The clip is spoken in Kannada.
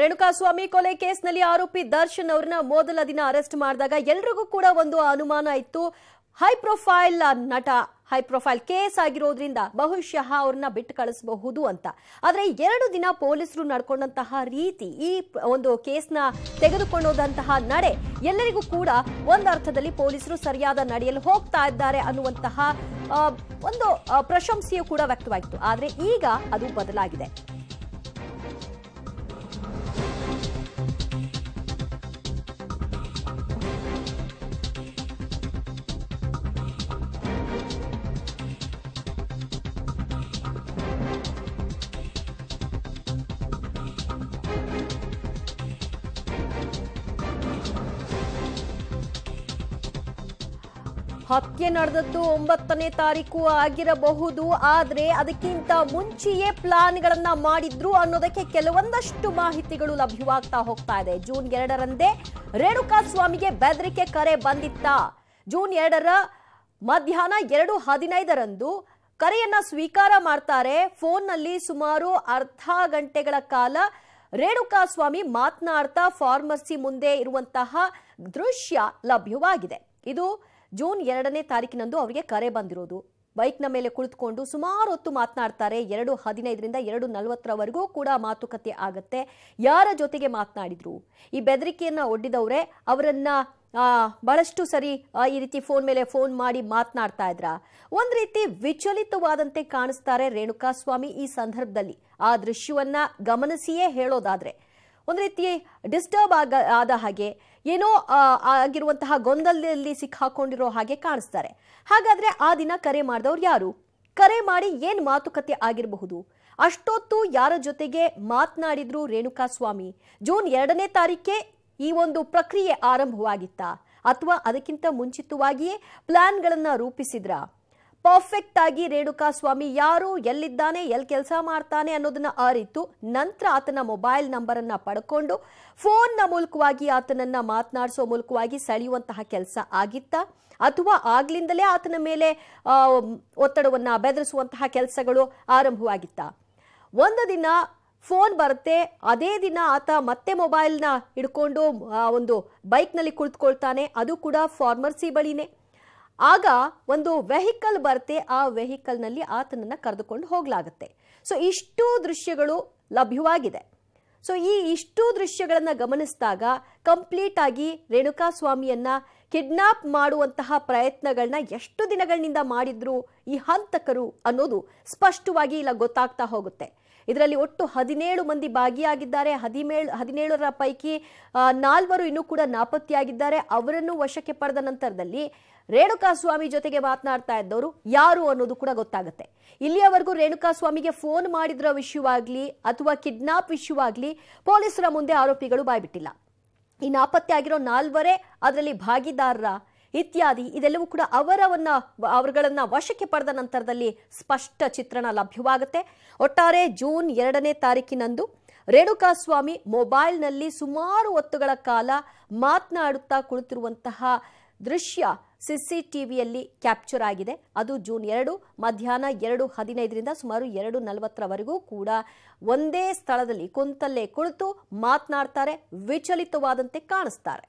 ರೇಣುಕಾಸ್ವಾಮಿ ಕೊಲೆ ಕೇಸ್ನಲ್ಲಿ ಆರೋಪಿ ದರ್ಶನ್ ಅವ್ರನ್ನ ಮೊದಲ ದಿನ ಅರೆಸ್ಟ್ ಮಾಡಿದಾಗ ಎಲ್ರಿಗೂ ಕೂಡ ಒಂದು ಅನುಮಾನ ಇತ್ತು ಹೈ ಪ್ರೊಫೈಲ್ ನಟ ಹೈ ಪ್ರೊಫೈಲ್ ಕೇಸ್ ಆಗಿರೋದ್ರಿಂದ ಬಹುಶಃ ಅವ್ರನ್ನ ಬಿಟ್ಟು ಕಳಿಸಬಹುದು ಅಂತ ಆದ್ರೆ ಎರಡು ದಿನ ಪೊಲೀಸರು ನಡ್ಕೊಂಡಂತಹ ರೀತಿ ಈ ಒಂದು ಕೇಸ್ನ ತೆಗೆದುಕೊಂಡೋದಂತಹ ನಡೆ ಎಲ್ಲರಿಗೂ ಕೂಡ ಒಂದರ್ಥದಲ್ಲಿ ಅರ್ಥದಲ್ಲಿ ಪೊಲೀಸರು ಸರಿಯಾದ ನಡೆಯಲ್ಲಿ ಹೋಗ್ತಾ ಇದ್ದಾರೆ ಅನ್ನುವಂತಹ ಒಂದು ಪ್ರಶಂಸೆಯು ಕೂಡ ವ್ಯಕ್ತವಾಯಿತು ಆದ್ರೆ ಈಗ ಅದು ಬದಲಾಗಿದೆ ಹತ್ಯೆ ನಡೆದದ್ದು ಒಂಬತ್ತನೇ ತಾರೀಕು ಆಗಿರಬಹುದು ಆದರೆ ಅದಕ್ಕಿಂತ ಮುಂಚೆಯೇ ಪ್ಲಾನ್ಗಳನ್ನು ಮಾಡಿದ್ರು ಅನ್ನೋದಕ್ಕೆ ಕೆಲವೊಂದಷ್ಟು ಮಾಹಿತಿಗಳು ಲಭ್ಯವಾಗ್ತಾ ಹೋಗ್ತಾ ಇದೆ ಜೂನ್ ಎರಡರಂದೇ ರೇಣುಕಾ ಸ್ವಾಮಿಗೆ ಬೆದರಿಕೆ ಕರೆ ಬಂದಿತ್ತ ಜೂನ್ ಎರಡರ ಮಧ್ಯಾಹ್ನ ಎರಡು ಹದಿನೈದರಂದು ಕರೆಯನ್ನ ಸ್ವೀಕಾರ ಮಾಡ್ತಾರೆ ಫೋನ್ನಲ್ಲಿ ಸುಮಾರು ಅರ್ಧ ಗಂಟೆಗಳ ಕಾಲ ರೇಣುಕಾ ಸ್ವಾಮಿ ಮಾತನಾಡ್ತಾ ಫಾರ್ಮಸಿ ಮುಂದೆ ಇರುವಂತಹ ದೃಶ್ಯ ಲಭ್ಯವಾಗಿದೆ ಇದು ಜೂನ್ ಎರಡನೇ ತಾರೀಕಿನಂದು ಅವರಿಗೆ ಕರೆ ಬಂದಿರೋದು ಬೈಕ್ನ ಮೇಲೆ ಕುಳಿತುಕೊಂಡು ಸುಮಾರು ಹೊತ್ತು ಮಾತನಾಡ್ತಾರೆ ಎರಡು ಹದಿನೈದರಿಂದ ಎರಡು ನಲವತ್ತರವರೆಗೂ ಕೂಡ ಮಾತುಕತೆ ಆಗತ್ತೆ ಯಾರ ಜೊತೆಗೆ ಮಾತನಾಡಿದ್ರು ಈ ಬೆದರಿಕೆಯನ್ನು ಒಡ್ಡಿದವರೇ ಅವರನ್ನ ಬಹಳಷ್ಟು ಸರಿ ಈ ರೀತಿ ಫೋನ್ ಮೇಲೆ ಫೋನ್ ಮಾಡಿ ಮಾತನಾಡ್ತಾ ಇದ್ರ ಒಂದು ರೀತಿ ವಿಚಲಿತವಾದಂತೆ ಕಾಣಿಸ್ತಾರೆ ರೇಣುಕಾಸ್ವಾಮಿ ಈ ಸಂದರ್ಭದಲ್ಲಿ ಆ ದೃಶ್ಯವನ್ನ ಗಮನಿಸಿಯೇ ಹೇಳೋದಾದ್ರೆ ಒಂದು ರೀತಿ ಡಿಸ್ಟರ್ಬ್ ಆಗ ಆದ ಹಾಗೆ ಏನೋ ಆಗಿರುವಂತಹ ಗೊಂದಲದಲ್ಲಿ ಸಿಕ್ಕಾಕೊಂಡಿರೋ ಹಾಗೆ ಕಾಣಿಸ್ತಾರೆ ಹಾಗಾದ್ರೆ ಆ ದಿನ ಕರೆ ಮಾಡಿದವ್ರು ಯಾರು ಕರೆ ಮಾಡಿ ಏನ್ ಮಾತುಕತೆ ಆಗಿರಬಹುದು ಅಷ್ಟೊತ್ತು ಯಾರ ಜೊತೆಗೆ ಮಾತನಾಡಿದ್ರು ರೇಣುಕಾ ಸ್ವಾಮಿ ಜೂನ್ ಎರಡನೇ ತಾರೀಕೆ ಈ ಒಂದು ಪ್ರಕ್ರಿಯೆ ಆರಂಭವಾಗಿತ್ತಾ ಅಥವಾ ಅದಕ್ಕಿಂತ ಮುಂಚಿತವಾಗಿಯೇ ಪ್ಲಾನ್ಗಳನ್ನು ರೂಪಿಸಿದ್ರಾ ಪರ್ಫೆಕ್ಟ್ ಆಗಿ ರೇಣುಕಾ ಸ್ವಾಮಿ ಯಾರು ಎಲ್ಲಿದ್ದಾನೆ ಎಲ್ಲಿ ಕೆಲಸ ಮಾಡ್ತಾನೆ ಅನ್ನೋದನ್ನ ಅರಿತು ನಂತರ ಆತನ ಮೊಬೈಲ್ ನಂಬರ್ ಅನ್ನ ಪಡ್ಕೊಂಡು ಫೋನ್ನ ಮೂಲಕವಾಗಿ ಆತನನ್ನ ಮಾತನಾಡಿಸೋ ಮೂಲಕವಾಗಿ ಸೆಳೆಯುವಂತಹ ಕೆಲಸ ಆಗಿತ್ತ ಅಥವಾ ಆಗ್ಲಿಂದಲೇ ಆತನ ಮೇಲೆ ಒತ್ತಡವನ್ನ ಬೆದರಿಸುವಂತಹ ಕೆಲಸಗಳು ಆರಂಭವಾಗಿತ್ತ ಒಂದು ದಿನ ಫೋನ್ ಬರುತ್ತೆ ಅದೇ ದಿನ ಆತ ಮತ್ತೆ ಮೊಬೈಲ್ನ ಹಿಡ್ಕೊಂಡು ಒಂದು ಬೈಕ್ನಲ್ಲಿ ಕುಳಿತುಕೊಳ್ತಾನೆ ಅದು ಕೂಡ ಫಾರ್ಮರ್ಸಿ ಬಳಿನೇ ಆಗ ಒಂದು ವೆಹಿಕಲ್ ಬರುತ್ತೆ ಆ ವೆಹಿಕಲ್ನಲ್ಲಿ ಆತನನ್ನು ಕರೆದುಕೊಂಡು ಹೋಗಲಾಗುತ್ತೆ ಸೊ ಇಷ್ಟು ದೃಶ್ಯಗಳು ಲಭ್ಯವಾಗಿದೆ ಸೊ ಈ ಇಷ್ಟು ದೃಶ್ಯಗಳನ್ನು ಗಮನಿಸಿದಾಗ ಕಂಪ್ಲೀಟ್ ಆಗಿ ರೇಣುಕಾ ಸ್ವಾಮಿಯನ್ನ ಕಿಡ್ನಾಪ್ ಮಾಡುವಂತಹ ಪ್ರಯತ್ನಗಳನ್ನ ಎಷ್ಟು ದಿನಗಳಿಂದ ಮಾಡಿದ್ರು ಈ ಹಂತಕರು ಅನ್ನೋದು ಸ್ಪಷ್ಟವಾಗಿ ಇಲ್ಲ ಗೊತ್ತಾಗ್ತಾ ಹೋಗುತ್ತೆ ಇದರಲ್ಲಿ ಒಟ್ಟು ಹದಿನೇಳು ಮಂದಿ ಭಾಗಿಯಾಗಿದ್ದಾರೆ ಹದಿನೇಳು ಹದಿನೇಳರ ಪೈಕಿ ನಾಲ್ವರು ಇನ್ನೂ ಕೂಡ ನಾಪತ್ತೆಯಾಗಿದ್ದಾರೆ ಅವರನ್ನು ವಶಕ್ಕೆ ಪಡೆದ ನಂತರದಲ್ಲಿ ರೇಣುಕಾಸ್ವಾಮಿ ಜೊತೆಗೆ ಮಾತನಾಡ್ತಾ ಇದ್ದವರು ಯಾರು ಅನ್ನೋದು ಕೂಡ ಗೊತ್ತಾಗುತ್ತೆ ಇಲ್ಲಿಯವರೆಗೂ ರೇಣುಕಾಸ್ವಾಮಿಗೆ ಫೋನ್ ಮಾಡಿದ್ರ ವಿಷಯವಾಗ್ಲಿ ಅಥವಾ ಕಿಡ್ನಾಪ್ ವಿಷಯವಾಗ್ಲಿ ಪೊಲೀಸರ ಮುಂದೆ ಆರೋಪಿಗಳು ಬಾಯ್ಬಿಟ್ಟಿಲ್ಲ ಈ ನಾಪತ್ತೆ ಆಗಿರೋ ನಾಲ್ವರೇ ಅದರಲ್ಲಿ ಭಾಗಿದಾರರ ಇತ್ಯಾದಿ ಇದೆಲ್ಲವೂ ಕೂಡ ಅವರವನ್ನ ಅವರುಗಳನ್ನ ವಶಕ್ಕೆ ಪಡೆದ ನಂತರದಲ್ಲಿ ಸ್ಪಷ್ಟ ಚಿತ್ರಣ ಲಭ್ಯವಾಗುತ್ತೆ ಒಟ್ಟಾರೆ ಜೂನ್ ಎರಡನೇ ತಾರೀಕಿನಂದು ರೇಣುಕಾಸ್ವಾಮಿ ಮೊಬೈಲ್ನಲ್ಲಿ ಸುಮಾರು ಹೊತ್ತುಗಳ ಕಾಲ ಮಾತನಾಡುತ್ತಾ ಕುಳಿತಿರುವಂತಹ ದೃಶ್ಯ ಸಿಸಿ ಟಿವಿಯಲ್ಲಿ ಕ್ಯಾಪ್ಚರ್ ಆಗಿದೆ ಅದು ಜೂನ್ ಎರಡು ಮಧ್ಯಾಹ್ನ ಎರಡು ಹದಿನೈದರಿಂದ ಸುಮಾರು ಎರಡು ನಲವತ್ತರವರೆಗೂ ಕೂಡ ಒಂದೇ ಸ್ಥಳದಲ್ಲಿ ಕುಂತಲ್ಲೇ ಕುಳಿತು ಮಾತನಾಡ್ತಾರೆ ವಿಚಲಿತವಾದಂತೆ ಕಾಣಿಸ್ತಾರೆ